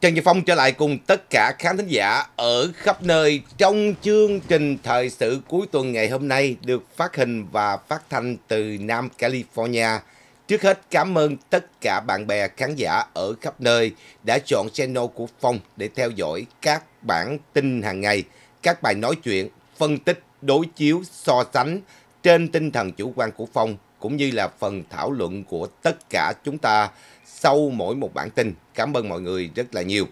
Trần Duy Phong trở lại cùng tất cả khán thính giả ở khắp nơi trong chương trình thời sự cuối tuần ngày hôm nay được phát hình và phát thanh từ Nam California. Trước hết cảm ơn tất cả bạn bè khán giả ở khắp nơi đã chọn channel của Phong để theo dõi các bản tin hàng ngày, các bài nói chuyện, phân tích, đối chiếu, so sánh trên tinh thần chủ quan của Phong cũng như là phần thảo luận của tất cả chúng ta sau mỗi một bản tin. Cảm ơn mọi người rất là nhiều.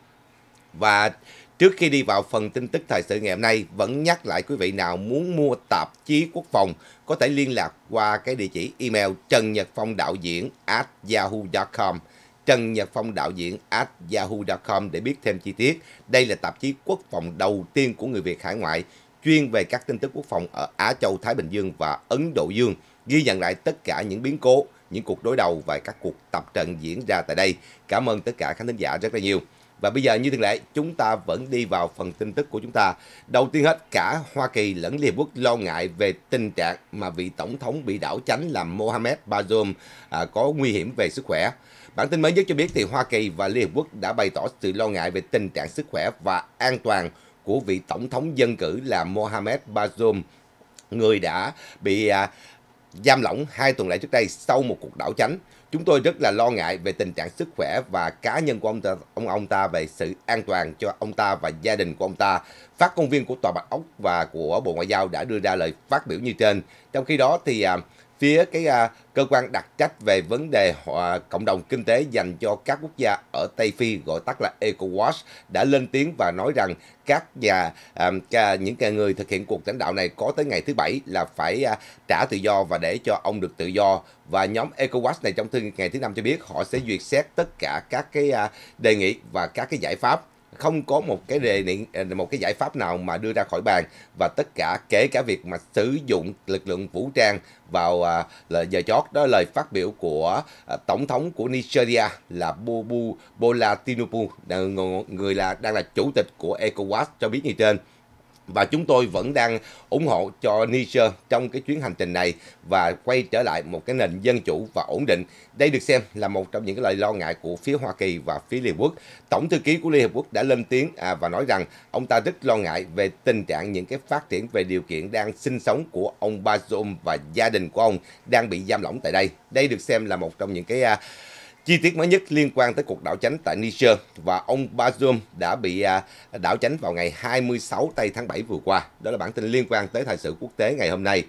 Và trước khi đi vào phần tin tức thời sự ngày hôm nay, vẫn nhắc lại quý vị nào muốn mua tạp chí quốc phòng có thể liên lạc qua cái địa chỉ email trần nhật phong đạo diễn at yahoo.com. Trần Nhật Phong đạo diễn at yahoo.com để biết thêm chi tiết. Đây là tạp chí quốc phòng đầu tiên của người Việt hải ngoại, chuyên về các tin tức quốc phòng ở Á Châu, Thái Bình Dương và Ấn Độ Dương, ghi nhận lại tất cả những biến cố, những cuộc đối đầu và các cuộc tập trận diễn ra tại đây. Cảm ơn tất cả khán thính giả rất là nhiều. Và bây giờ như thường lệ, chúng ta vẫn đi vào phần tin tức của chúng ta. Đầu tiên hết, cả Hoa Kỳ lẫn Liên Hợp Quốc lo ngại về tình trạng mà vị tổng thống bị đảo chánh là Mohamed Bazoum à, có nguy hiểm về sức khỏe. Bản tin mới nhất cho biết thì Hoa Kỳ và Liên Hợp Quốc đã bày tỏ sự lo ngại về tình trạng sức khỏe và an toàn của vị tổng thống dân cử là Mohamed Bazoum người đã bị à, giam lỏng hai tuần lễ trước đây sau một cuộc đảo chánh. Chúng tôi rất là lo ngại về tình trạng sức khỏe và cá nhân của ông ta, ông ông ta về sự an toàn cho ông ta và gia đình của ông ta. Phát công viên của Tòa Bạch Ốc và của Bộ Ngoại giao đã đưa ra lời phát biểu như trên. Trong khi đó thì à, phía cái à, cơ quan đặc trách về vấn đề à, cộng đồng kinh tế dành cho các quốc gia ở Tây Phi gọi tắt là ECOWAS đã lên tiếng và nói rằng các nhà à, những người thực hiện cuộc lãnh đạo này có tới ngày thứ bảy là phải à, trả tự do và để cho ông được tự do và nhóm ECOWAS này trong thư ngày thứ năm cho biết họ sẽ duyệt xét tất cả các cái à, đề nghị và các cái giải pháp không có một cái đề nghị à, một cái giải pháp nào mà đưa ra khỏi bàn và tất cả kể cả việc mà sử dụng lực lượng vũ trang vào à, giờ chót đó lời phát biểu của à, tổng thống của Nigeria là Bobu Bola Tinubu người là đang là chủ tịch của ECOWAS cho biết như trên và chúng tôi vẫn đang ủng hộ cho Niger trong cái chuyến hành trình này và quay trở lại một cái nền dân chủ và ổn định. Đây được xem là một trong những cái lời lo ngại của phía Hoa Kỳ và phía Liên Hợp Quốc. Tổng thư ký của Liên Hợp Quốc đã lên tiếng à, và nói rằng ông ta rất lo ngại về tình trạng những cái phát triển về điều kiện đang sinh sống của ông Bazoum và gia đình của ông đang bị giam lỏng tại đây. Đây được xem là một trong những cái à, Chi tiết mới nhất liên quan tới cuộc đảo chánh tại Niger và ông Bazoum đã bị à, đảo chánh vào ngày 26 tây tháng 7 vừa qua. Đó là bản tin liên quan tới thời sự quốc tế ngày hôm nay.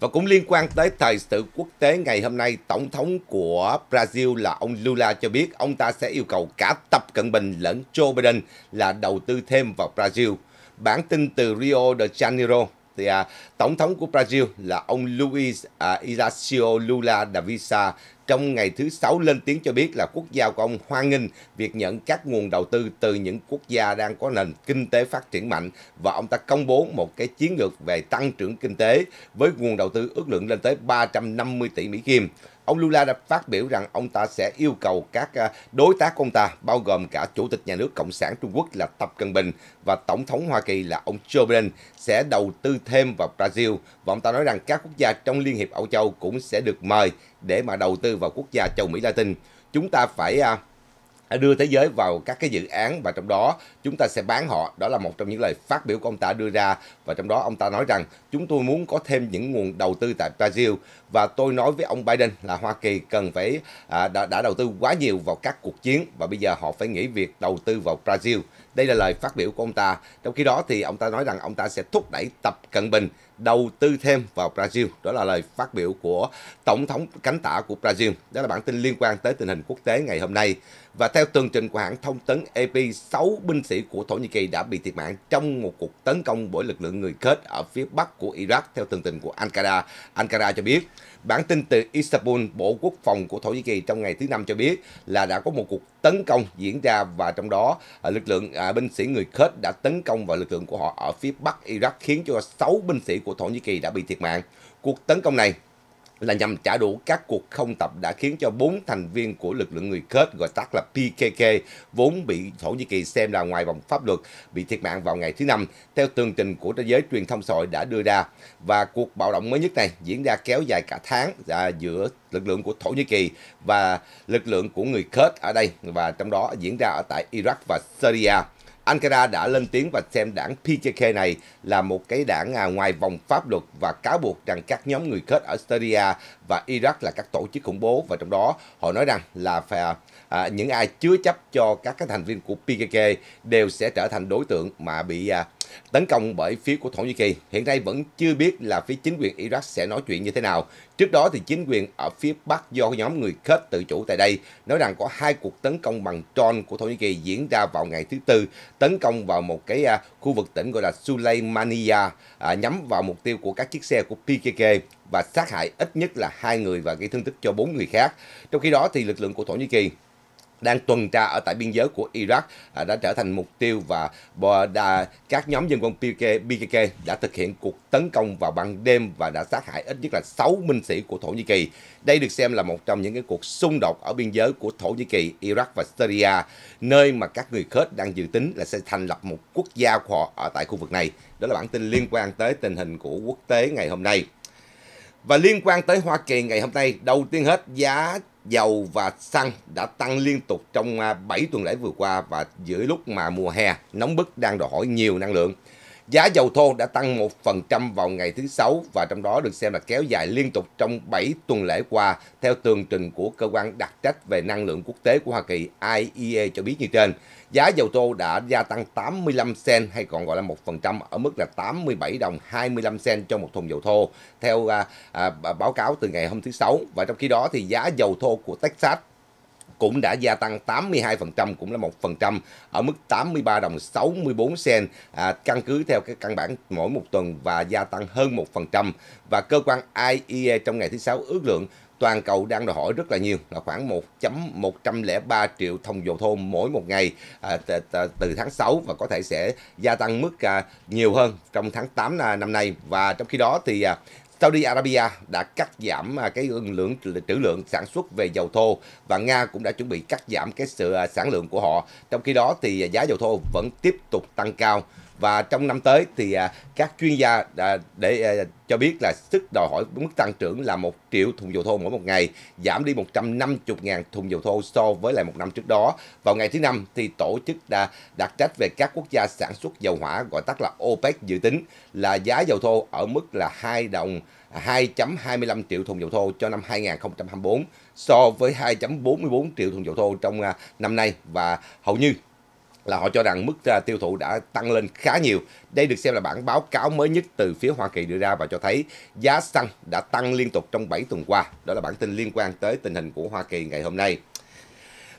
Và cũng liên quan tới thời sự quốc tế ngày hôm nay, Tổng thống của Brazil là ông Lula cho biết ông ta sẽ yêu cầu cả Tập Cận Bình lẫn Joe Biden là đầu tư thêm vào Brazil. Bản tin từ Rio de Janeiro thì à, tổng thống của Brazil là ông Luiz à, Inácio Lula da Silva trong ngày thứ sáu lên tiếng cho biết là quốc gia của ông hoan nghênh việc nhận các nguồn đầu tư từ những quốc gia đang có nền kinh tế phát triển mạnh và ông ta công bố một cái chiến lược về tăng trưởng kinh tế với nguồn đầu tư ước lượng lên tới 350 tỷ Mỹ Kim. Ông Lula đã phát biểu rằng ông ta sẽ yêu cầu các à, đối tác của ông ta, bao gồm cả Chủ tịch Nhà nước Cộng sản Trung Quốc là Tập Cận Bình và Tổng thống Hoa Kỳ là ông Joe Biden sẽ đầu tư thêm vào Brazil. Và ông ta nói rằng các quốc gia trong Liên hiệp Âu Châu cũng sẽ được mời để mà đầu tư vào quốc gia châu Mỹ Latin. Chúng ta phải à, À, đưa thế giới vào các cái dự án và trong đó chúng ta sẽ bán họ đó là một trong những lời phát biểu của ông ta đưa ra và trong đó ông ta nói rằng chúng tôi muốn có thêm những nguồn đầu tư tại Brazil và tôi nói với ông Biden là Hoa Kỳ cần phải à, đã, đã đầu tư quá nhiều vào các cuộc chiến và bây giờ họ phải nghĩ việc đầu tư vào Brazil đây là lời phát biểu của ông ta trong khi đó thì ông ta nói rằng ông ta sẽ thúc đẩy Tập Cận Bình đầu tư thêm vào Brazil. Đó là lời phát biểu của Tổng thống cánh tả của Brazil. Đó là bản tin liên quan tới tình hình quốc tế ngày hôm nay. Và theo tường trình của hãng thông tấn AP, 6 binh sĩ của Thổ Nhĩ Kỳ đã bị thiệt mạng trong một cuộc tấn công bởi lực lượng người Kurd ở phía bắc của Iraq theo tường trình của Ankara. Ankara cho biết Bản tin từ Istanbul, Bộ Quốc phòng của Thổ Nhĩ Kỳ trong ngày thứ Năm cho biết là đã có một cuộc tấn công diễn ra và trong đó à, lực lượng à, binh sĩ người Kurd đã tấn công vào lực lượng của họ ở phía bắc Iraq khiến cho 6 binh sĩ của Thổ Nhĩ Kỳ đã bị thiệt mạng. Cuộc tấn công này là nhằm trả đũa các cuộc không tập đã khiến cho bốn thành viên của lực lượng người Kurd gọi tắt là PKK vốn bị Thổ Nhĩ Kỳ xem là ngoài vòng pháp luật bị thiệt mạng vào ngày thứ năm theo tường trình của thế giới truyền thông xã đã đưa ra và cuộc bạo động mới nhất này diễn ra kéo dài cả tháng à, giữa lực lượng của Thổ Nhĩ Kỳ và lực lượng của người Kurd ở đây và trong đó diễn ra ở tại Iraq và Syria. Ankara đã lên tiếng và xem đảng PKK này là một cái đảng à, ngoài vòng pháp luật và cáo buộc rằng các nhóm người kết ở Syria và Iraq là các tổ chức khủng bố và trong đó họ nói rằng là phải à, những ai chứa chấp cho các cái thành viên của PKK đều sẽ trở thành đối tượng mà bị à, tấn công bởi phía của Thổ Nhĩ Kỳ. Hiện nay vẫn chưa biết là phía chính quyền Iraq sẽ nói chuyện như thế nào. Trước đó thì chính quyền ở phía Bắc do nhóm người kết tự chủ tại đây nói rằng có hai cuộc tấn công bằng drone của Thổ Nhĩ Kỳ diễn ra vào ngày thứ Tư, tấn công vào một cái à, khu vực tỉnh gọi là Suleimania, à, nhắm vào mục tiêu của các chiếc xe của PKK và sát hại ít nhất là hai người và gây thương tích cho bốn người khác. Trong khi đó thì lực lượng của Thổ Nhĩ Kỳ đang tuần tra ở tại biên giới của Iraq à, đã trở thành mục tiêu và đà các nhóm dân quân PKK, PKK đã thực hiện cuộc tấn công vào ban đêm và đã sát hại ít nhất là 6 binh sĩ của Thổ Nhĩ Kỳ. Đây được xem là một trong những cái cuộc xung đột ở biên giới của Thổ Nhĩ Kỳ, Iraq và Syria, nơi mà các người Kurd đang dự tính là sẽ thành lập một quốc gia của họ ở tại khu vực này. Đó là bản tin liên quan tới tình hình của quốc tế ngày hôm nay. Và liên quan tới Hoa Kỳ ngày hôm nay, đầu tiên hết giá dầu và xăng đã tăng liên tục trong 7 à, tuần lễ vừa qua và giữa lúc mà mùa hè nóng bức đang đòi hỏi nhiều năng lượng. Giá dầu thô đã tăng 1% vào ngày thứ Sáu và trong đó được xem là kéo dài liên tục trong 7 tuần lễ qua theo tường trình của cơ quan đặc trách về năng lượng quốc tế của Hoa Kỳ IEA cho biết như trên. Giá dầu thô đã gia tăng 85 cent hay còn gọi là 1% ở mức là 87 đồng 25 cent cho một thùng dầu thô theo à, à, báo cáo từ ngày hôm thứ Sáu. Và trong khi đó thì giá dầu thô của Texas cũng đã gia tăng 82% cũng là 1% ở mức 83 đồng 64 sen à, căn cứ theo cái căn bản mỗi một tuần và gia tăng hơn 1% và cơ quan IEA trong ngày thứ sáu ước lượng toàn cầu đang đòi hỏi rất là nhiều là khoảng 1.103 triệu thùng dầu thô mỗi một ngày à, từ tháng 6 và có thể sẽ gia tăng mức à, nhiều hơn trong tháng 8 à, năm nay và trong khi đó thì Saudi Arabia đã cắt giảm cái lượng trữ lượng sản xuất về dầu thô và Nga cũng đã chuẩn bị cắt giảm cái sự sản lượng của họ. Trong khi đó thì giá dầu thô vẫn tiếp tục tăng cao và trong năm tới thì à, các chuyên gia à, để à, cho biết là sức đòi hỏi mức tăng trưởng là 1 triệu thùng dầu thô mỗi một ngày, giảm đi 150.000 thùng dầu thô so với lại một năm trước đó. Vào ngày thứ năm thì tổ chức đã đặt trách về các quốc gia sản xuất dầu hỏa gọi tắt là OPEC dự tính là giá dầu thô ở mức là 2 đồng 2.25 triệu thùng dầu thô cho năm 2024 so với 2.44 triệu thùng dầu thô trong năm nay và hầu như là họ cho rằng mức tiêu thụ đã tăng lên khá nhiều. Đây được xem là bản báo cáo mới nhất từ phía Hoa Kỳ đưa ra và cho thấy giá xăng đã tăng liên tục trong 7 tuần qua. Đó là bản tin liên quan tới tình hình của Hoa Kỳ ngày hôm nay.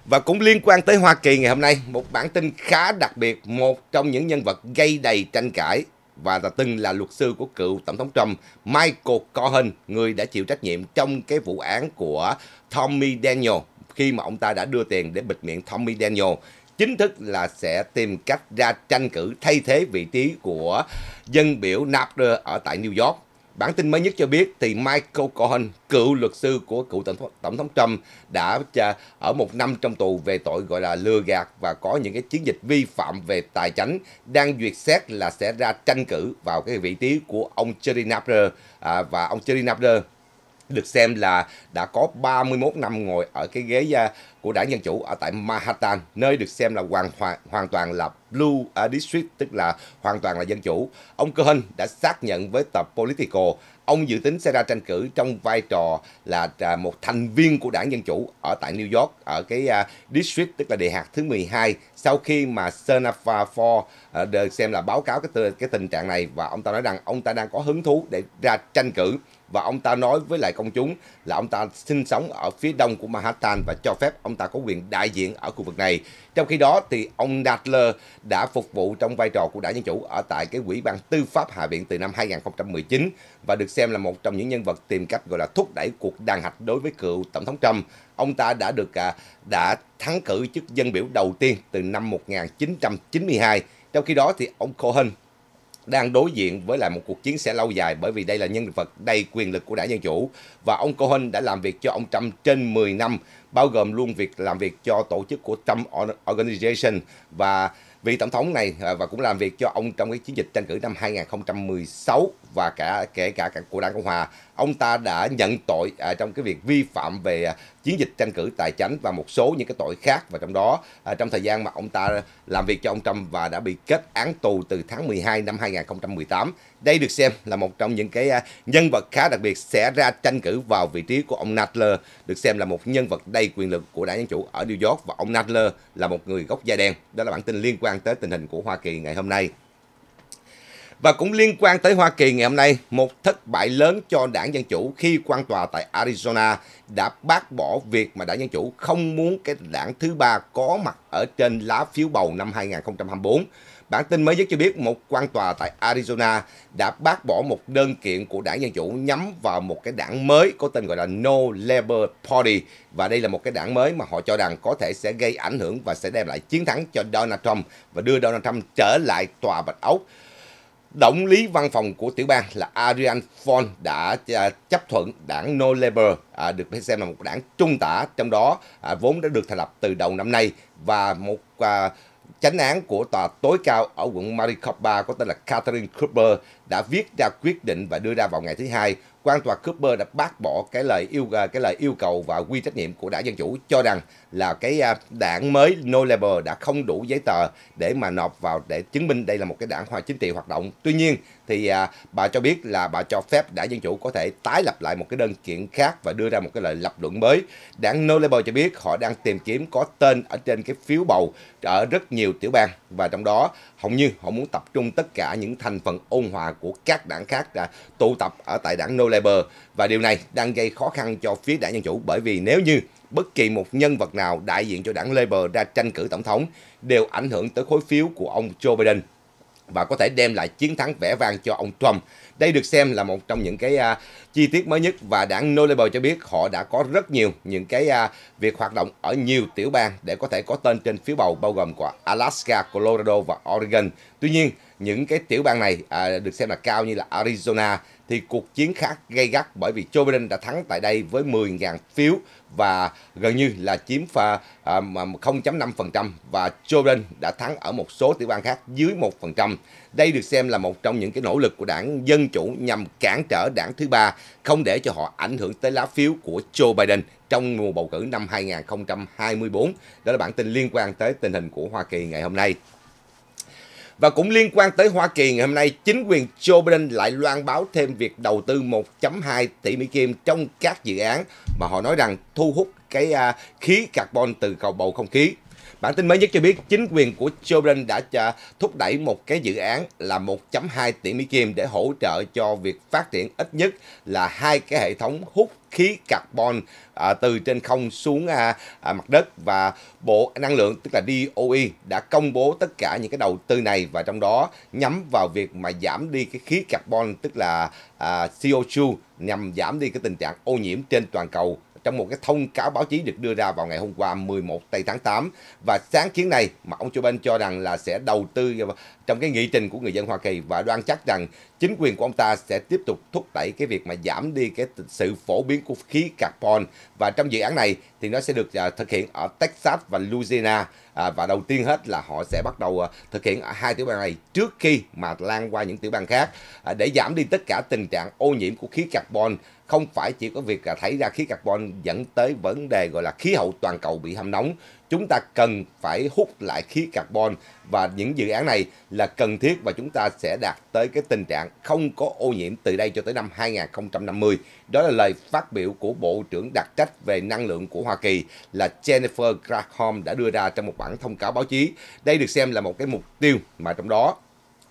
Và cũng liên quan tới Hoa Kỳ ngày hôm nay, một bản tin khá đặc biệt, một trong những nhân vật gây đầy tranh cãi và là từng là luật sư của cựu tổng thống Trump Michael Cohen, người đã chịu trách nhiệm trong cái vụ án của Tommy Daniel khi mà ông ta đã đưa tiền để bịt miệng Tommy Daniel chính thức là sẽ tìm cách ra tranh cử thay thế vị trí của dân biểu Napder ở tại New York. Bản tin mới nhất cho biết thì Michael Cohen, cựu luật sư của cựu tổng, tổng thống Trump đã ở một năm trong tù về tội gọi là lừa gạt và có những cái chiến dịch vi phạm về tài chính đang duyệt xét là sẽ ra tranh cử vào cái vị trí của ông Jerry Nadler à, và ông Jerry Nadler được xem là đã có 31 năm ngồi ở cái ghế à, của đảng Dân Chủ ở tại Manhattan, nơi được xem là hoàn hoàn, hoàn toàn là Blue à, District, tức là hoàn toàn là Dân Chủ. Ông Cohen đã xác nhận với tập Politico, ông dự tính sẽ ra tranh cử trong vai trò là à, một thành viên của đảng Dân Chủ ở tại New York, ở cái District, tức là địa hạt thứ 12, sau khi mà Senafa Ford được xem là báo cáo cái, cái tình trạng này và ông ta nói rằng ông ta đang có hứng thú để ra tranh cử và ông ta nói với lại công chúng là ông ta sinh sống ở phía đông của Manhattan và cho phép ông ta có quyền đại diện ở khu vực này. Trong khi đó thì ông Nadler đã phục vụ trong vai trò của đảng Dân Chủ ở tại cái quỹ ban tư pháp Hạ viện từ năm 2019 và được xem là một trong những nhân vật tìm cách gọi là thúc đẩy cuộc đàn hạch đối với cựu Tổng thống Trump. Ông ta đã được à, đã thắng cử chức dân biểu đầu tiên từ năm 1992. Trong khi đó thì ông Cohen đang đối diện với lại một cuộc chiến sẽ lâu dài bởi vì đây là nhân vật đầy quyền lực của đảng Dân Chủ và ông Cohen đã làm việc cho ông Trump trên 10 năm bao gồm luôn việc làm việc cho tổ chức của Trump Organization và vị tổng thống này à, và cũng làm việc cho ông trong cái chiến dịch tranh cử năm 2016 và cả kể cả, cả của đảng Cộng hòa ông ta đã nhận tội à, trong cái việc vi phạm về à, chiến dịch tranh cử tài chính và một số những cái tội khác và trong đó à, trong thời gian mà ông ta làm việc cho ông Trump và đã bị kết án tù từ tháng 12 năm 2018. Đây được xem là một trong những cái à, nhân vật khá đặc biệt sẽ ra tranh cử vào vị trí của ông Nadler, được xem là một nhân vật đầy quyền lực của đảng Dân Chủ ở New York và ông Nadler là một người gốc da đen. Đó là bản tin liên quan tới tình hình của Hoa Kỳ ngày hôm nay. Và cũng liên quan tới Hoa Kỳ ngày hôm nay, một thất bại lớn cho đảng Dân Chủ khi quan tòa tại Arizona đã bác bỏ việc mà đảng Dân Chủ không muốn cái đảng thứ ba có mặt ở trên lá phiếu bầu năm 2024. Bản tin mới nhất cho biết một quan tòa tại Arizona đã bác bỏ một đơn kiện của đảng Dân Chủ nhắm vào một cái đảng mới có tên gọi là No Labor Party. Và đây là một cái đảng mới mà họ cho rằng có thể sẽ gây ảnh hưởng và sẽ đem lại chiến thắng cho Donald Trump và đưa Donald Trump trở lại tòa Bạch Ốc. Động lý văn phòng của tiểu bang là Ariane Fon đã à, chấp thuận đảng No Labour à, được xem là một đảng trung tả trong đó à, vốn đã được thành lập từ đầu năm nay và một à, chánh án của tòa tối cao ở quận Maricopa có tên là Catherine Cooper đã viết ra quyết định và đưa ra vào ngày thứ hai quan tòa Cooper đã bác bỏ cái lời yêu à, cái lời yêu cầu và quy trách nhiệm của đảng dân chủ cho rằng là cái à, đảng mới No Labor đã không đủ giấy tờ để mà nộp vào để chứng minh đây là một cái đảng hoa chính trị hoạt động. Tuy nhiên thì à, bà cho biết là bà cho phép đảng dân chủ có thể tái lập lại một cái đơn kiện khác và đưa ra một cái lời lập luận mới. Đảng No Labor cho biết họ đang tìm kiếm có tên ở trên cái phiếu bầu ở rất nhiều tiểu bang và trong đó hầu như họ muốn tập trung tất cả những thành phần ôn hòa của các đảng khác tụ tập ở tại đảng No Labor Labour và điều này đang gây khó khăn cho phía đảng Dân Chủ bởi vì nếu như bất kỳ một nhân vật nào đại diện cho đảng Labour ra tranh cử tổng thống đều ảnh hưởng tới khối phiếu của ông Joe Biden và có thể đem lại chiến thắng vẻ vang cho ông Trump. Đây được xem là một trong những cái uh, chi tiết mới nhất và đảng No Label cho biết họ đã có rất nhiều những cái uh, việc hoạt động ở nhiều tiểu bang để có thể có tên trên phiếu bầu bao gồm của Alaska, Colorado và Oregon. Tuy nhiên, những cái tiểu bang này uh, được xem là cao như là Arizona, thì cuộc chiến khác gay gắt bởi vì Joe Biden đã thắng tại đây với 10.000 phiếu và gần như là chiếm pha 0.5% à, và Joe Biden đã thắng ở một số tiểu bang khác dưới 1%. Đây được xem là một trong những cái nỗ lực của đảng Dân Chủ nhằm cản trở đảng thứ ba, không để cho họ ảnh hưởng tới lá phiếu của Joe Biden trong mùa bầu cử năm 2024. Đó là bản tin liên quan tới tình hình của Hoa Kỳ ngày hôm nay. Và cũng liên quan tới Hoa Kỳ ngày hôm nay, chính quyền Joe Biden lại loan báo thêm việc đầu tư 1.2 tỷ Mỹ Kim trong các dự án mà họ nói rằng thu hút cái à, khí carbon từ cầu bầu không khí Bản tin mới nhất cho biết chính quyền của Joe Biden đã thúc đẩy một cái dự án là 1.2 tỷ Mỹ Kim để hỗ trợ cho việc phát triển ít nhất là hai cái hệ thống hút khí carbon à, từ trên không xuống à, à, mặt đất và Bộ Năng lượng tức là DOE đã công bố tất cả những cái đầu tư này và trong đó nhắm vào việc mà giảm đi cái khí carbon tức là à, CO2 nhằm giảm đi cái tình trạng ô nhiễm trên toàn cầu trong một cái thông cáo báo chí được đưa ra vào ngày hôm qua 11 tây tháng 8 và sáng kiến này mà ông Joe Biden cho rằng là sẽ đầu tư trong cái nghị trình của người dân Hoa Kỳ và đoan chắc rằng chính quyền của ông ta sẽ tiếp tục thúc đẩy cái việc mà giảm đi cái sự phổ biến của khí carbon và trong dự án này thì nó sẽ được à, thực hiện ở Texas và Louisiana à, và đầu tiên hết là họ sẽ bắt đầu à, thực hiện ở hai tiểu bang này trước khi mà lan qua những tiểu bang khác để giảm đi tất cả tình trạng ô nhiễm của khí carbon không phải chỉ có việc là thải ra khí carbon dẫn tới vấn đề gọi là khí hậu toàn cầu bị hâm nóng chúng ta cần phải hút lại khí carbon và những dự án này là cần thiết và chúng ta sẽ đạt tới cái tình trạng không có ô nhiễm từ đây cho tới năm 2050. Đó là lời phát biểu của Bộ trưởng đặc trách về năng lượng của Hoa Kỳ là Jennifer Granholm đã đưa ra trong một bản thông cáo báo chí. Đây được xem là một cái mục tiêu mà trong đó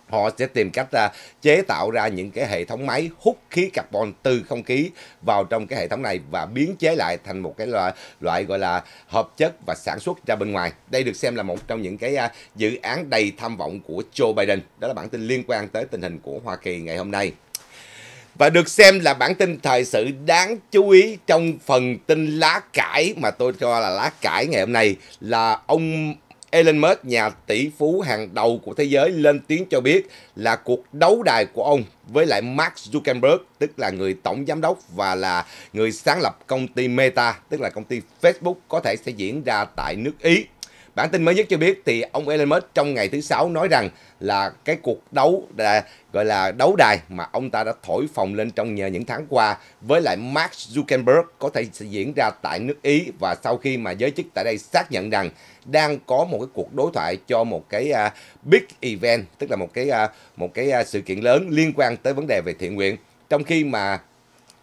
họ sẽ tìm cách ra à, chế tạo ra những cái hệ thống máy hút khí carbon từ không khí vào trong cái hệ thống này và biến chế lại thành một cái loại, loại gọi là hợp chất và sản xuất ra bên ngoài. Đây được xem là một trong những cái à, dự án đầy tham vọng của Joe Biden. Đó là bản tin liên quan tới tình hình của Hoa Kỳ ngày hôm nay. Và được xem là bản tin thời sự đáng chú ý trong phần tin lá cải mà tôi cho là lá cải ngày hôm nay là ông Elon Musk, nhà tỷ phú hàng đầu của thế giới, lên tiếng cho biết là cuộc đấu đài của ông với lại Mark Zuckerberg, tức là người tổng giám đốc và là người sáng lập công ty Meta, tức là công ty Facebook có thể sẽ diễn ra tại nước Ý Bản tin mới nhất cho biết thì ông Elon Musk trong ngày thứ sáu nói rằng là cái cuộc đấu là, gọi là đấu đài mà ông ta đã thổi phồng lên trong nhờ những tháng qua với lại Mark Zuckerberg có thể diễn ra tại nước Ý và sau khi mà giới chức tại đây xác nhận rằng đang có một cái cuộc đối thoại cho một cái uh, big event tức là một cái uh, một cái uh, sự kiện lớn liên quan tới vấn đề về thiện nguyện trong khi mà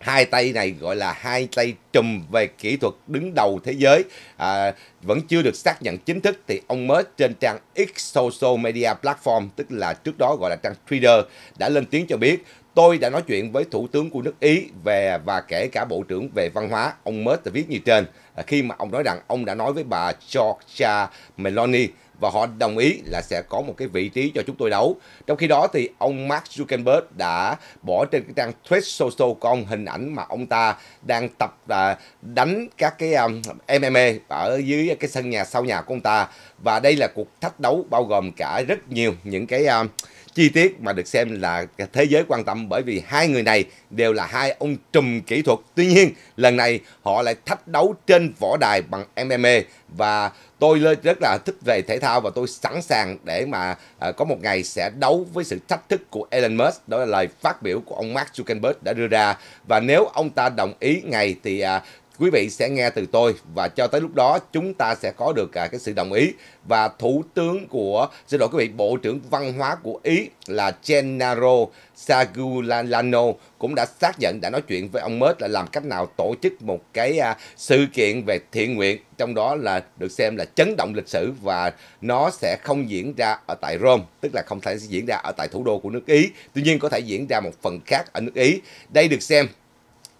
hai tay này gọi là hai tay trùm về kỹ thuật đứng đầu thế giới à, vẫn chưa được xác nhận chính thức thì ông mới trên trang X Social Media Platform tức là trước đó gọi là trang Twitter đã lên tiếng cho biết tôi đã nói chuyện với thủ tướng của nước Ý về và kể cả bộ trưởng về văn hóa ông mới đã viết như trên à, khi mà ông nói rằng ông đã nói với bà Georgia Meloni và họ đồng ý là sẽ có một cái vị trí cho chúng tôi đấu. Trong khi đó thì ông Mark Zuckerberg đã bỏ trên cái trang Thread Social con hình ảnh mà ông ta đang tập và đánh các cái um, à, MMA ở dưới cái sân nhà sau nhà của ông ta và đây là cuộc thách đấu bao gồm cả rất nhiều những cái uh, chi tiết mà được xem là thế giới quan tâm bởi vì hai người này đều là hai ông trùm kỹ thuật. Tuy nhiên, lần này họ lại thách đấu trên võ đài bằng MMA và tôi rất là thích về thể thao và tôi sẵn sàng để mà à, có một ngày sẽ đấu với sự thách thức của Elon Musk. Đó là lời phát biểu của ông Mark Zuckerberg đã đưa ra và nếu ông ta đồng ý ngày thì à, quý vị sẽ nghe từ tôi và cho tới lúc đó chúng ta sẽ có được cả à, cái sự đồng ý và thủ tướng của xin lỗi quý vị bộ trưởng văn hóa của ý là Gennaro Sagulano cũng đã xác nhận đã nói chuyện với ông mới là làm cách nào tổ chức một cái à, sự kiện về thiện nguyện trong đó là được xem là chấn động lịch sử và nó sẽ không diễn ra ở tại Rome tức là không thể diễn ra ở tại thủ đô của nước Ý tuy nhiên có thể diễn ra một phần khác ở nước Ý đây được xem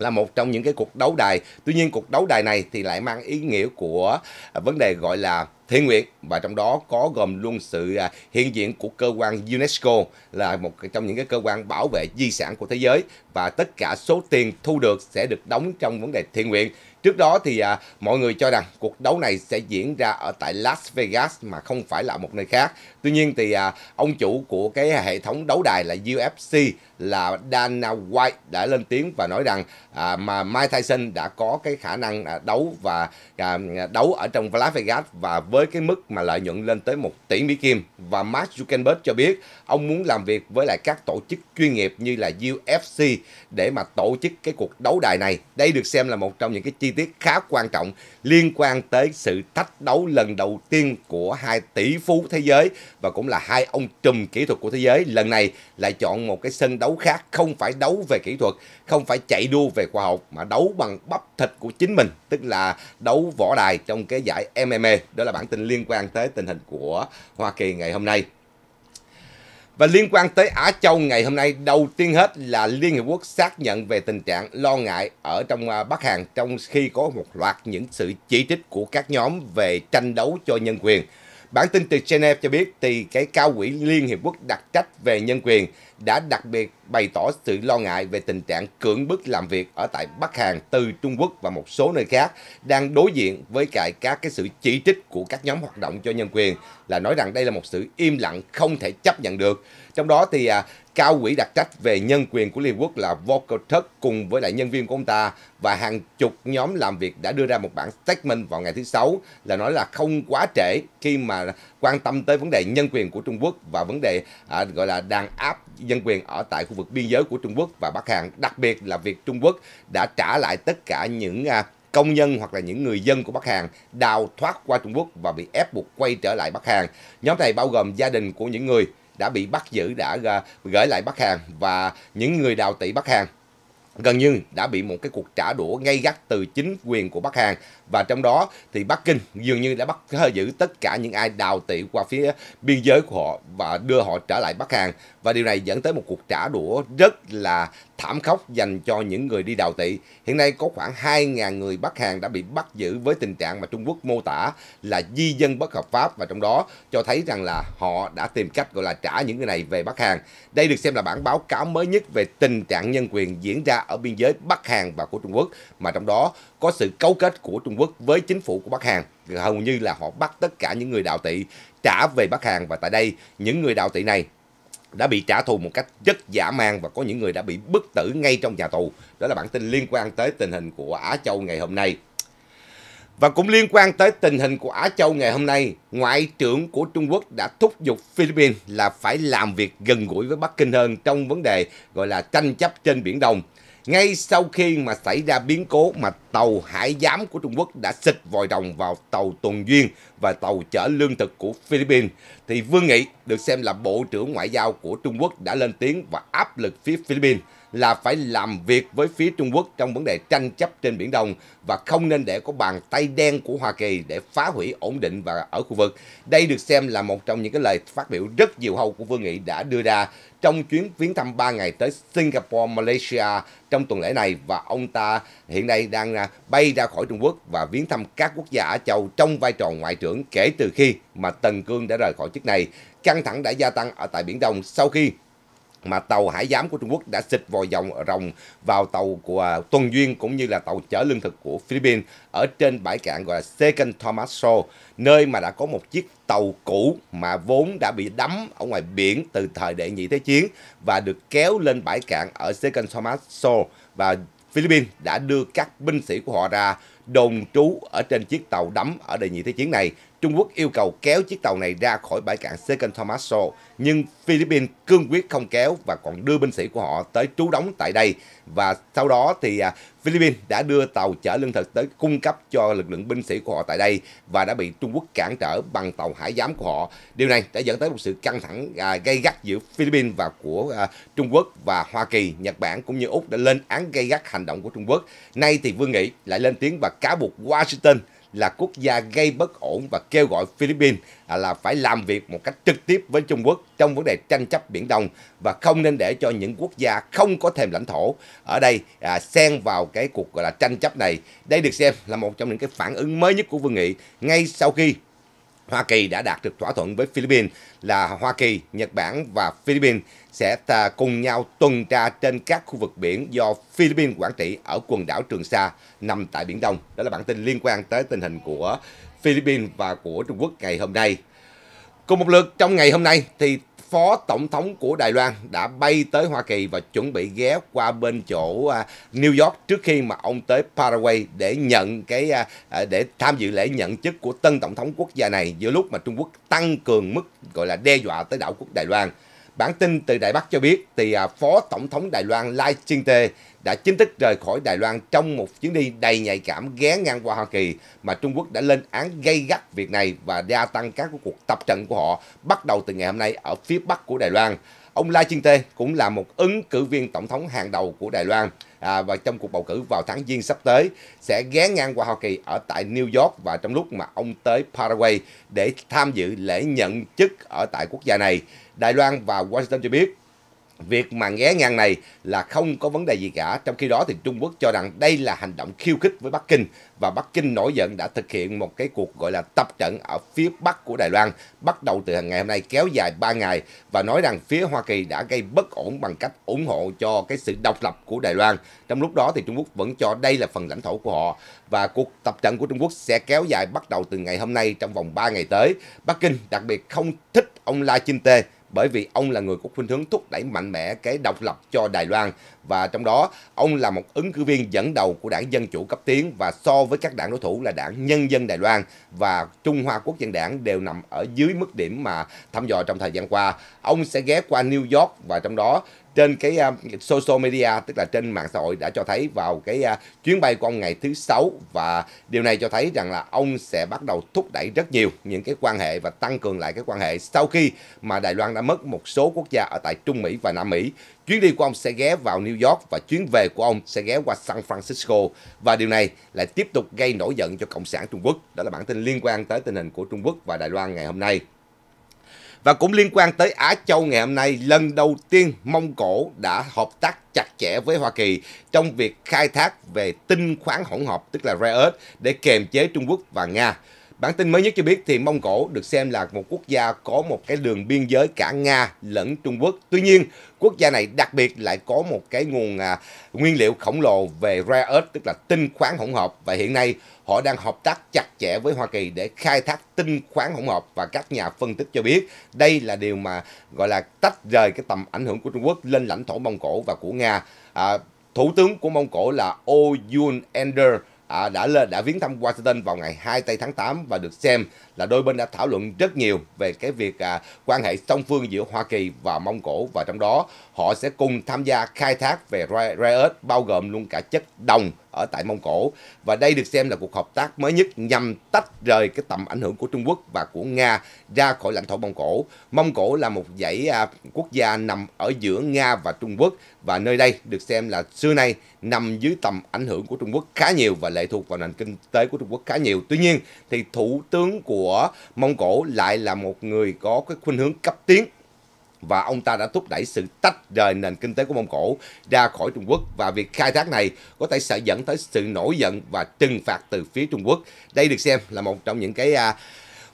là một trong những cái cuộc đấu đài tuy nhiên cuộc đấu đài này thì lại mang ý nghĩa của vấn đề gọi là thiện nguyện và trong đó có gồm luôn sự à, hiện diện của cơ quan UNESCO là một trong những cái cơ quan bảo vệ di sản của thế giới và tất cả số tiền thu được sẽ được đóng trong vấn đề thiện nguyện. Trước đó thì à, mọi người cho rằng cuộc đấu này sẽ diễn ra ở tại Las Vegas mà không phải là một nơi khác. Tuy nhiên thì à, ông chủ của cái hệ thống đấu đài là UFC là Dana White đã lên tiếng và nói rằng à, mà Mike Tyson đã có cái khả năng à, đấu và à, đấu ở trong Las Vegas và với với cái mức mà lợi nhuận lên tới 1 tỷ Mỹ Kim và Mark Zuckerberg cho biết ông muốn làm việc với lại các tổ chức chuyên nghiệp như là UFC để mà tổ chức cái cuộc đấu đài này. Đây được xem là một trong những cái chi tiết khá quan trọng liên quan tới sự thách đấu lần đầu tiên của hai tỷ phú thế giới và cũng là hai ông trùm kỹ thuật của thế giới. Lần này lại chọn một cái sân đấu khác không phải đấu về kỹ thuật, không phải chạy đua về khoa học mà đấu bằng bắp thịt của chính mình, tức là đấu võ đài trong cái giải MMA. Đó là bản tin liên quan tới tình hình của Hoa Kỳ ngày hôm nay. Và liên quan tới Á Châu ngày hôm nay, đầu tiên hết là Liên Hiệp Quốc xác nhận về tình trạng lo ngại ở trong à, Bắc Hàn trong khi có một loạt những sự chỉ trích của các nhóm về tranh đấu cho nhân quyền. Bản tin từ Geneva cho biết thì cái cao quỹ Liên Hiệp Quốc đặc trách về nhân quyền đã đặc biệt bày tỏ sự lo ngại về tình trạng cưỡng bức làm việc ở tại Bắc Hàn từ Trung Quốc và một số nơi khác đang đối diện với cải các cái sự chỉ trích của các nhóm hoạt động cho nhân quyền là nói rằng đây là một sự im lặng không thể chấp nhận được. Trong đó thì à, cao quỹ đặc trách về nhân quyền của Liên Quốc là Volker cùng với lại nhân viên của ông ta và hàng chục nhóm làm việc đã đưa ra một bản statement vào ngày thứ Sáu là nói là không quá trễ khi mà quan tâm tới vấn đề nhân quyền của Trung Quốc và vấn đề à, gọi là đàn áp nhân quyền ở tại khu vực biên giới của Trung Quốc và Bắc Hàn, đặc biệt là việc Trung Quốc đã trả lại tất cả những à, công nhân hoặc là những người dân của Bắc Hàn đào thoát qua Trung Quốc và bị ép buộc quay trở lại Bắc Hàn. Nhóm này bao gồm gia đình của những người đã bị bắt giữ đã gửi lại Bắc Hàn và những người đào tị Bắc Hàn gần như đã bị một cái cuộc trả đũa gay gắt từ chính quyền của Bắc Hàn và trong đó thì Bắc Kinh dường như đã bắt giữ tất cả những ai đào tị qua phía biên giới của họ và đưa họ trở lại Bắc Hàn và điều này dẫn tới một cuộc trả đũa rất là thảm khốc dành cho những người đi đào tị. Hiện nay có khoảng 2.000 người Bắc Hàn đã bị bắt giữ với tình trạng mà Trung Quốc mô tả là di dân bất hợp pháp và trong đó cho thấy rằng là họ đã tìm cách gọi là trả những người này về Bắc Hàn. Đây được xem là bản báo cáo mới nhất về tình trạng nhân quyền diễn ra ở biên giới Bắc Hàn và của Trung Quốc mà trong đó có sự cấu kết của Trung Quốc với chính phủ của Bắc Hàn. Hầu như là họ bắt tất cả những người đạo tị trả về Bắc Hàn và tại đây những người đạo tị này đã bị trả thù một cách rất dã man và có những người đã bị bức tử ngay trong nhà tù. Đó là bản tin liên quan tới tình hình của Á Châu ngày hôm nay. Và cũng liên quan tới tình hình của Á Châu ngày hôm nay, Ngoại trưởng của Trung Quốc đã thúc giục Philippines là phải làm việc gần gũi với Bắc Kinh hơn trong vấn đề gọi là tranh chấp trên Biển Đông. Ngay sau khi mà xảy ra biến cố mà tàu hải giám của Trung Quốc đã xịt vòi rồng vào tàu tuần duyên và tàu chở lương thực của Philippines, thì Vương Nghị được xem là Bộ trưởng Ngoại giao của Trung Quốc đã lên tiếng và áp lực phía Philippines là phải làm việc với phía Trung Quốc trong vấn đề tranh chấp trên Biển Đông và không nên để có bàn tay đen của Hoa Kỳ để phá hủy ổn định và ở khu vực. Đây được xem là một trong những cái lời phát biểu rất nhiều hâu của Vương Nghị đã đưa ra trong chuyến viếng thăm 3 ngày tới Singapore, Malaysia trong tuần lễ này và ông ta hiện nay đang à, bay ra khỏi Trung Quốc và viếng thăm các quốc gia Á Châu trong vai trò ngoại trưởng kể từ khi mà Tần Cương đã rời khỏi chức này. Căng thẳng đã gia tăng ở tại Biển Đông sau khi mà tàu hải giám của Trung Quốc đã xịt vòi dòng rồng vào tàu của tuần duyên cũng như là tàu chở lương thực của Philippines ở trên bãi cạn gọi là Second Thomas Shoal, nơi mà đã có một chiếc tàu cũ mà vốn đã bị đắm ở ngoài biển từ thời đệ nhị thế chiến và được kéo lên bãi cạn ở Second Thomas Shoal và Philippines đã đưa các binh sĩ của họ ra đồn trú ở trên chiếc tàu đắm ở đệ nhị thế chiến này Trung Quốc yêu cầu kéo chiếc tàu này ra khỏi bãi cảng Second Thomas Thomaso, nhưng Philippines cương quyết không kéo và còn đưa binh sĩ của họ tới trú đóng tại đây. Và sau đó thì à, Philippines đã đưa tàu chở lương thực tới cung cấp cho lực lượng binh sĩ của họ tại đây và đã bị Trung Quốc cản trở bằng tàu hải giám của họ. Điều này đã dẫn tới một sự căng thẳng à, gây gắt giữa Philippines và của à, Trung Quốc và Hoa Kỳ, Nhật Bản cũng như Úc đã lên án gây gắt hành động của Trung Quốc. Nay thì Vương Nghị lại lên tiếng và cáo buộc Washington là quốc gia gây bất ổn và kêu gọi Philippines à, là phải làm việc một cách trực tiếp với Trung Quốc trong vấn đề tranh chấp Biển Đông và không nên để cho những quốc gia không có thềm lãnh thổ ở đây à, xen vào cái cuộc gọi là tranh chấp này. Đây được xem là một trong những cái phản ứng mới nhất của Vương Nghị ngay sau khi Hoa Kỳ đã đạt được thỏa thuận với Philippines là Hoa Kỳ, Nhật Bản và Philippines sẽ cùng nhau tuần tra trên các khu vực biển do Philippines quản trị ở quần đảo Trường Sa nằm tại Biển Đông. Đó là bản tin liên quan tới tình hình của Philippines và của Trung Quốc ngày hôm nay. Cùng một lượt trong ngày hôm nay thì phó tổng thống của Đài Loan đã bay tới Hoa Kỳ và chuẩn bị ghé qua bên chỗ à, New York trước khi mà ông tới Paraguay để nhận cái à, à, để tham dự lễ nhận chức của tân tổng thống quốc gia này giữa lúc mà Trung Quốc tăng cường mức gọi là đe dọa tới đảo quốc Đài Loan. Bản tin từ Đài Bắc cho biết thì à, Phó Tổng thống Đài Loan Lai Ching-te đã chính thức rời khỏi Đài Loan trong một chuyến đi đầy nhạy cảm ghé ngang qua Hoa Kỳ mà Trung Quốc đã lên án gây gắt việc này và gia tăng các cuộc tập trận của họ bắt đầu từ ngày hôm nay ở phía bắc của Đài Loan. Ông Lai Chiên Tê cũng là một ứng cử viên tổng thống hàng đầu của Đài Loan à, và trong cuộc bầu cử vào tháng Giêng sắp tới sẽ ghé ngang qua Hoa Kỳ ở tại New York và trong lúc mà ông tới Paraguay để tham dự lễ nhận chức ở tại quốc gia này. Đài Loan và Washington cho biết Việc mà ghé ngang này là không có vấn đề gì cả. Trong khi đó thì Trung Quốc cho rằng đây là hành động khiêu khích với Bắc Kinh và Bắc Kinh nổi giận đã thực hiện một cái cuộc gọi là tập trận ở phía bắc của Đài Loan bắt đầu từ ngày hôm nay kéo dài 3 ngày và nói rằng phía Hoa Kỳ đã gây bất ổn bằng cách ủng hộ cho cái sự độc lập của Đài Loan. Trong lúc đó thì Trung Quốc vẫn cho đây là phần lãnh thổ của họ và cuộc tập trận của Trung Quốc sẽ kéo dài bắt đầu từ ngày hôm nay trong vòng 3 ngày tới. Bắc Kinh đặc biệt không thích ông La Chinh Tê bởi vì ông là người có khuynh hướng thúc đẩy mạnh mẽ cái độc lập cho Đài Loan và trong đó ông là một ứng cử viên dẫn đầu của đảng Dân Chủ cấp tiến và so với các đảng đối thủ là đảng Nhân dân Đài Loan và Trung Hoa Quốc dân đảng đều nằm ở dưới mức điểm mà thăm dò trong thời gian qua. Ông sẽ ghé qua New York và trong đó trên cái uh, social media tức là trên mạng xã hội đã cho thấy vào cái uh, chuyến bay của ông ngày thứ sáu và điều này cho thấy rằng là ông sẽ bắt đầu thúc đẩy rất nhiều những cái quan hệ và tăng cường lại cái quan hệ sau khi mà Đài Loan đã mất một số quốc gia ở tại Trung Mỹ và Nam Mỹ Chuyến đi của ông sẽ ghé vào New York và chuyến về của ông sẽ ghé qua San Francisco và điều này lại tiếp tục gây nổi giận cho Cộng sản Trung Quốc. Đó là bản tin liên quan tới tình hình của Trung Quốc và Đài Loan ngày hôm nay. Và cũng liên quan tới Á Châu ngày hôm nay, lần đầu tiên Mông Cổ đã hợp tác chặt chẽ với Hoa Kỳ trong việc khai thác về tinh khoáng hỗn hợp, tức là rare earth, để kềm chế Trung Quốc và Nga. Bản tin mới nhất cho biết thì Mông Cổ được xem là một quốc gia có một cái đường biên giới cả Nga lẫn Trung Quốc. Tuy nhiên, quốc gia này đặc biệt lại có một cái nguồn à, nguyên liệu khổng lồ về rare earth tức là tinh khoáng hỗn hợp và hiện nay họ đang hợp tác chặt chẽ với Hoa Kỳ để khai thác tinh khoáng hỗn hợp và các nhà phân tích cho biết đây là điều mà gọi là tách rời cái tầm ảnh hưởng của Trung Quốc lên lãnh thổ Mông Cổ và của Nga. À, Thủ tướng của Mông Cổ là oyun oh Yun Ender À, đã lên đã viếng thăm Washington vào ngày 2 tây tháng 8 và được xem là đôi bên đã thảo luận rất nhiều về cái việc à, quan hệ song phương giữa Hoa Kỳ và Mông Cổ và trong đó họ sẽ cùng tham gia khai thác về rare earth bao gồm luôn cả chất đồng ở tại Mông Cổ và đây được xem là cuộc hợp tác mới nhất nhằm tách rời cái tầm ảnh hưởng của Trung Quốc và của Nga ra khỏi lãnh thổ Mông Cổ. Mông Cổ là một dãy à, quốc gia nằm ở giữa Nga và Trung Quốc và nơi đây được xem là xưa nay nằm dưới tầm ảnh hưởng của Trung Quốc khá nhiều và lệ thuộc vào nền kinh tế của Trung Quốc khá nhiều. Tuy nhiên thì thủ tướng của của Mông Cổ lại là một người có cái khuynh hướng cấp tiến và ông ta đã thúc đẩy sự tách rời nền kinh tế của Mông Cổ ra khỏi Trung Quốc và việc khai thác này có thể sẽ dẫn tới sự nổi giận và trừng phạt từ phía Trung Quốc. Đây được xem là một trong những cái à,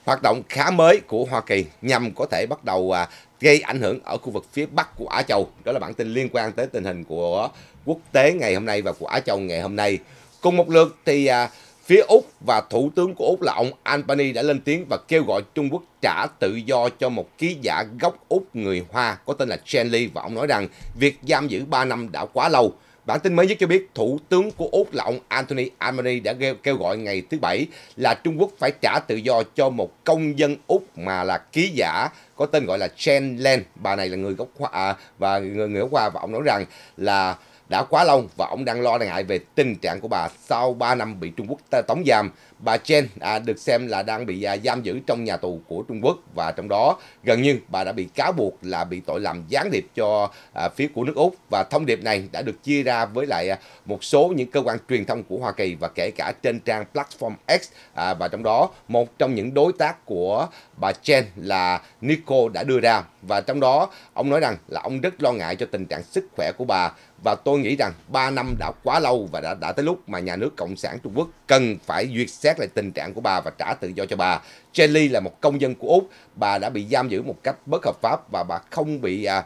hoạt động khá mới của Hoa Kỳ nhằm có thể bắt đầu à, gây ảnh hưởng ở khu vực phía Bắc của Á Châu. Đó là bản tin liên quan tới tình hình của quốc tế ngày hôm nay và của Á Châu ngày hôm nay. Cùng một lượt thì à, Phía Úc và Thủ tướng của Úc là ông Albany đã lên tiếng và kêu gọi Trung Quốc trả tự do cho một ký giả gốc Úc người Hoa có tên là Chen Li và ông nói rằng việc giam giữ 3 năm đã quá lâu. Bản tin mới nhất cho biết Thủ tướng của Úc là ông Anthony Albanese đã kêu gọi ngày thứ Bảy là Trung Quốc phải trả tự do cho một công dân Úc mà là ký giả có tên gọi là Chen Len. Bà này là người gốc Hoa à, và người, người gốc Hoa và ông nói rằng là đã quá lâu và ông đang lo ngại về tình trạng của bà sau 3 năm bị Trung Quốc tống giam. Bà Chen à, được xem là đang bị à, giam giữ trong nhà tù của Trung Quốc và trong đó gần như bà đã bị cáo buộc là bị tội làm gián điệp cho à, phía của nước Úc và thông điệp này đã được chia ra với lại à, một số những cơ quan truyền thông của Hoa Kỳ và kể cả trên trang Platform X à, và trong đó một trong những đối tác của bà Chen là Nico đã đưa ra và trong đó ông nói rằng là ông rất lo ngại cho tình trạng sức khỏe của bà và tôi nghĩ rằng 3 năm đã quá lâu và đã đã tới lúc mà nhà nước Cộng sản Trung Quốc cần phải duyệt xét lại tình trạng của bà và trả tự do cho bà. Jelly là một công dân của Úc, bà đã bị giam giữ một cách bất hợp pháp và bà không bị à,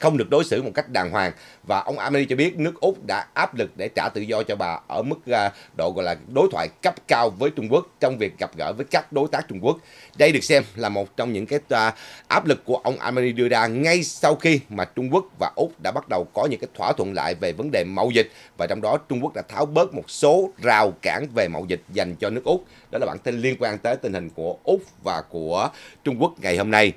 không được đối xử một cách đàng hoàng và ông Armani cho biết nước Úc đã áp lực để trả tự do cho bà ở mức à, độ gọi là đối thoại cấp cao với Trung Quốc trong việc gặp gỡ với các đối tác Trung Quốc. Đây được xem là một trong những cái à, áp lực của ông Armani đưa ra ngay sau khi mà Trung Quốc và Úc đã bắt đầu có những cái thỏa thuận lại về vấn đề mậu dịch và trong đó Trung Quốc đã tháo bớt một số rào cản về mậu dịch dành cho nước Úc. Đó là bản tin liên quan tới tình hình của Úc và của Trung Quốc ngày hôm nay.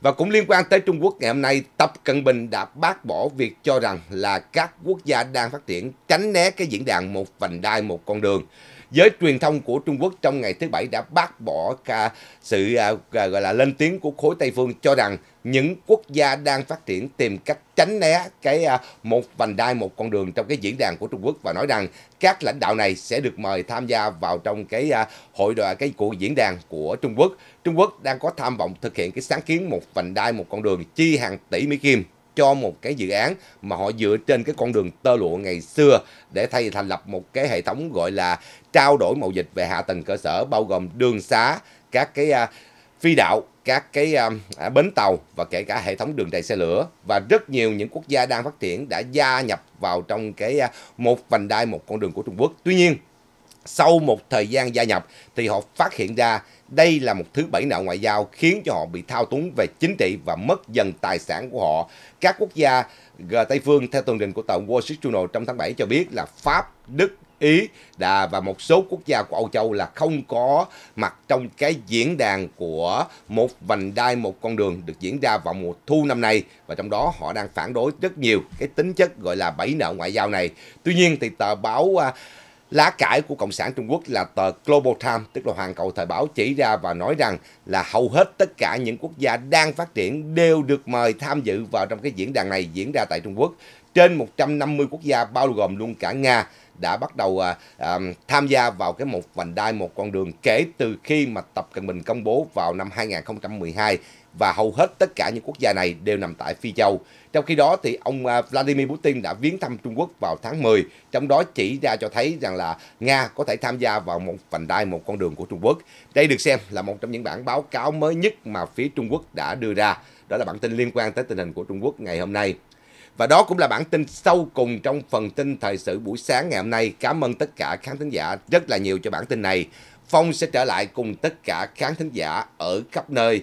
Và cũng liên quan tới Trung Quốc ngày hôm nay, Tập Cận Bình đã bác bỏ việc cho rằng là các quốc gia đang phát triển tránh né cái diễn đàn một vành đai một con đường giới truyền thông của Trung Quốc trong ngày thứ Bảy đã bác bỏ cả sự à, à, gọi là lên tiếng của khối Tây Phương cho rằng những quốc gia đang phát triển tìm cách tránh né cái à, một vành đai một con đường trong cái diễn đàn của Trung Quốc và nói rằng các lãnh đạo này sẽ được mời tham gia vào trong cái à, hội đoàn cái cuộc diễn đàn của Trung Quốc. Trung Quốc đang có tham vọng thực hiện cái sáng kiến một vành đai một con đường chi hàng tỷ Mỹ Kim cho một cái dự án mà họ dựa trên cái con đường tơ lụa ngày xưa để thay thành lập một cái hệ thống gọi là trao đổi mậu dịch về hạ tầng cơ sở bao gồm đường xá, các cái uh, phi đạo, các cái uh, bến tàu và kể cả hệ thống đường chạy xe lửa và rất nhiều những quốc gia đang phát triển đã gia nhập vào trong cái uh, một vành đai một con đường của Trung Quốc. Tuy nhiên sau một thời gian gia nhập thì họ phát hiện ra đây là một thứ bẫy nợ ngoại giao khiến cho họ bị thao túng về chính trị và mất dần tài sản của họ. Các quốc gia G Tây phương theo tường trình của tờ Wall Street Journal trong tháng 7 cho biết là Pháp, Đức, Ý đã và một số quốc gia của Âu Châu là không có mặt trong cái diễn đàn của một vành đai một con đường được diễn ra vào mùa thu năm nay và trong đó họ đang phản đối rất nhiều cái tính chất gọi là bẫy nợ ngoại giao này. Tuy nhiên thì tờ báo uh, Lá cải của Cộng sản Trung Quốc là tờ Global Times, tức là Hoàng cầu Thời báo, chỉ ra và nói rằng là hầu hết tất cả những quốc gia đang phát triển đều được mời tham dự vào trong cái diễn đàn này diễn ra tại Trung Quốc. Trên 150 quốc gia bao gồm luôn cả Nga đã bắt đầu à, à, tham gia vào cái một vành đai một con đường kể từ khi mà Tập Cận Bình công bố vào năm 2012 và hầu hết tất cả những quốc gia này đều nằm tại Phi Châu. Trong khi đó thì ông à, Vladimir Putin đã viếng thăm Trung Quốc vào tháng 10, trong đó chỉ ra cho thấy rằng là Nga có thể tham gia vào một vành đai một con đường của Trung Quốc. Đây được xem là một trong những bản báo cáo mới nhất mà phía Trung Quốc đã đưa ra. Đó là bản tin liên quan tới tình hình của Trung Quốc ngày hôm nay. Và đó cũng là bản tin sâu cùng trong phần tin thời sự buổi sáng ngày hôm nay. Cảm ơn tất cả khán thính giả rất là nhiều cho bản tin này. Phong sẽ trở lại cùng tất cả khán thính giả ở khắp nơi